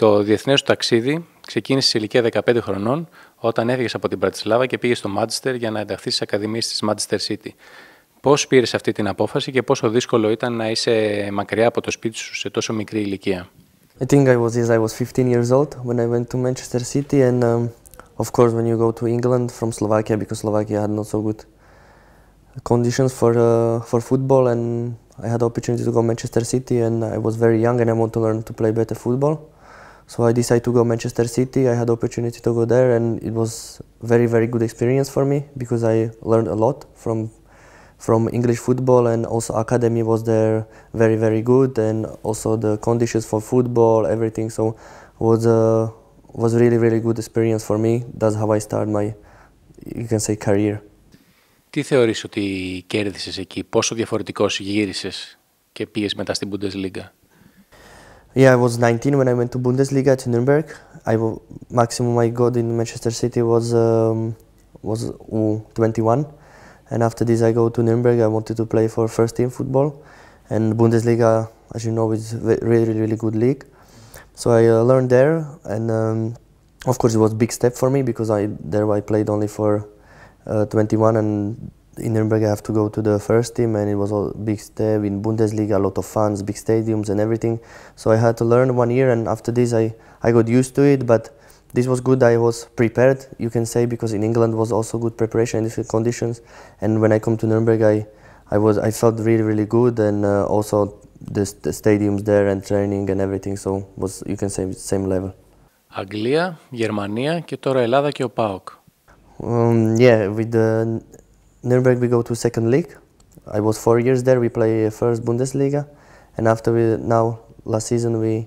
Το διεθνέ σου ταξίδι ξεκίνησε σε ηλικία 15 χρονών, όταν έφυγε από την Πρατισλάβα και πήγε στο Μάντσεστερ για να ενταχθεί στι ακαδημίε τη Manchester City. Πώ πήρε αυτή την απόφαση και πόσο δύσκολο ήταν να είσαι μακριά από το σπίτι σου σε τόσο μικρή ηλικία. I think I was yes, I was 15 years old when I went to Manchester City and um, of course when you go to England from Slovakia because Slovakia had not so good conditions for uh, for football and I had the opportunity to go to Manchester City and I was very young and I wanted to learn to play better football. So I decided to go Manchester City. I had opportunity to go there, and it was very very good experience for me because I learned a lot from from English football and also academy was there very very good and also the conditions for football everything so was a was really really good experience for me that's how I started my you can say career Τι θεωρείς ότι κέρδισες εκεί, πόσο διαφορετικός γύρισες και πήγες μετά στην Bundesliga yeah, I was 19 when I went to Bundesliga to Nuremberg. I w- maximum I got in Manchester City was um, was 21 and after this I go to Nuremberg. I wanted to play for first team football, and Bundesliga, as you know, is really really good league. So I uh, learned there, and um, of course it was big step for me because I there I played only for uh, 21 and in Nuremberg I have to go to the first team and it was a big step in Bundesliga, a lot of fans, big stadiums and everything. So I had to learn one year and after this I, I got used to it but this was good I was prepared you can say because in England was also good preparation in different conditions and when I come to Nuremberg I, I was I felt really really good and uh, also the, the stadiums there and training and everything so was you can say same level. Αγγλία, Γερμανία και τώρα Ελλάδα και ο ΠΑΟΚ. Um, yeah, with the Nuremberg, we go to second league. I was four years there. We play first Bundesliga, and after we now last season we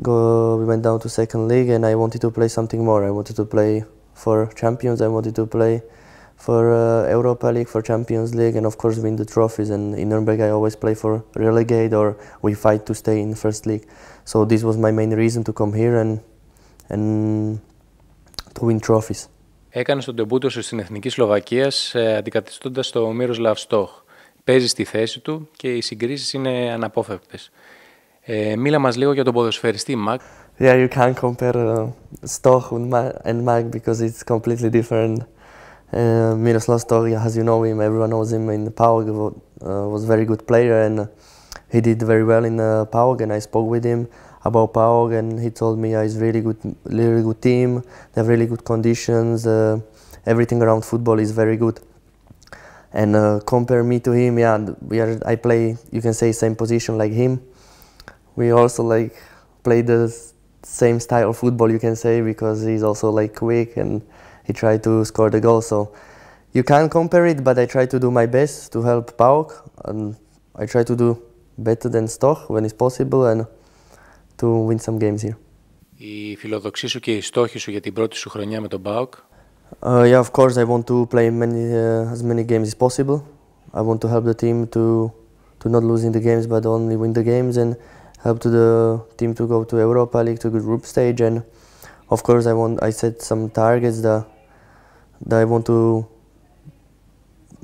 go we went down to second league, and I wanted to play something more. I wanted to play for Champions. I wanted to play for uh, Europa League, for Champions League, and of course win the trophies. And in Nuremberg, I always play for relegate or we fight to stay in first league. So this was my main reason to come here and and to win trophies. έκανε τον τεμπούτο σου στην Εθνική Σλοβακία αντικαθιστώντα το Μύρο Λαυστόχ. Παίζει στη θέση του και οι συγκρίσει είναι αναπόφευκτε. Ε, μίλα μα λίγο για τον ποδοσφαιριστή Μακ. Yeah, you can't compare uh, Stoch and Mac because it's completely different. Uh, Miroslav Stoch, as you know him, everyone knows him in the power, uh, was a very good player and he did very well in uh, PAOK and I spoke with him about PAOK and he told me uh, it's really good, really good team, they have really good conditions, uh, everything around football is very good. And uh, compare me to him, yeah, we are, I play, you can say, same position like him. We also like play the same style of football, you can say, because he's also like quick and he tried to score the goal. So you can't compare it, but I try to do my best to help PAOK and I try to do better than stock when it's possible and to win some games here. Η φιλοδοξία σου και η στόχη σου για την πρώτη σου χρονιά με τον ΠΑΟΚ. Uh, yeah, of course, I want to play many, as many games as possible. I want to help the team to to not losing the games, but only win the games and help to the team to go to Europa League to group stage. And of course, I want I set some targets that that I want to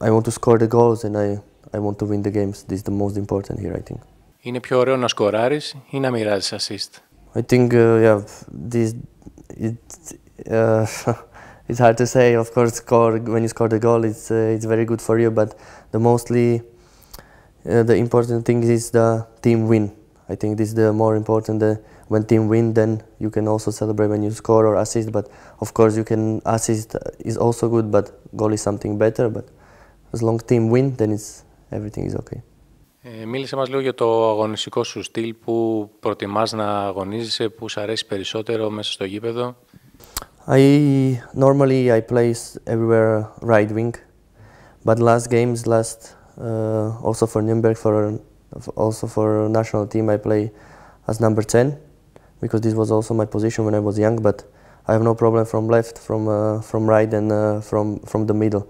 I want to score the goals and I I want to win the games. This is the most important here, I think. Είναι πιο ωραίο να σκοράρεις ή να μοιράζεις assist. I think, uh, yeah, this, it, uh, it's hard to say. Of course, score when you score the goal, it's uh, it's very good for you. But the mostly, uh, the important thing is the team win. I think this is the more important. when team win, then you can also celebrate when you score or assist. But of course, you can assist is also good, but goal is something better. But as long team win, then it's everything is okay. Ε, μίλησε μας λίγο για το αγωνιστικό σου στυλ που προτιμάς να αγωνίζεσαι, που σου αρέσει περισσότερο μέσα στο γήπεδο. I normally I play everywhere right wing, but last games, last uh, also for Nuremberg, for also for national team, I play as number 10 because this was also my position when I was young. But I have no problem from left, from uh, from right, and uh, from from the middle.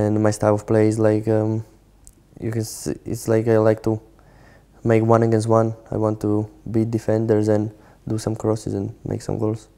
And my style of play is like. Um, you can see, it's like I like to make one against one. I want to beat defenders and do some crosses and make some goals.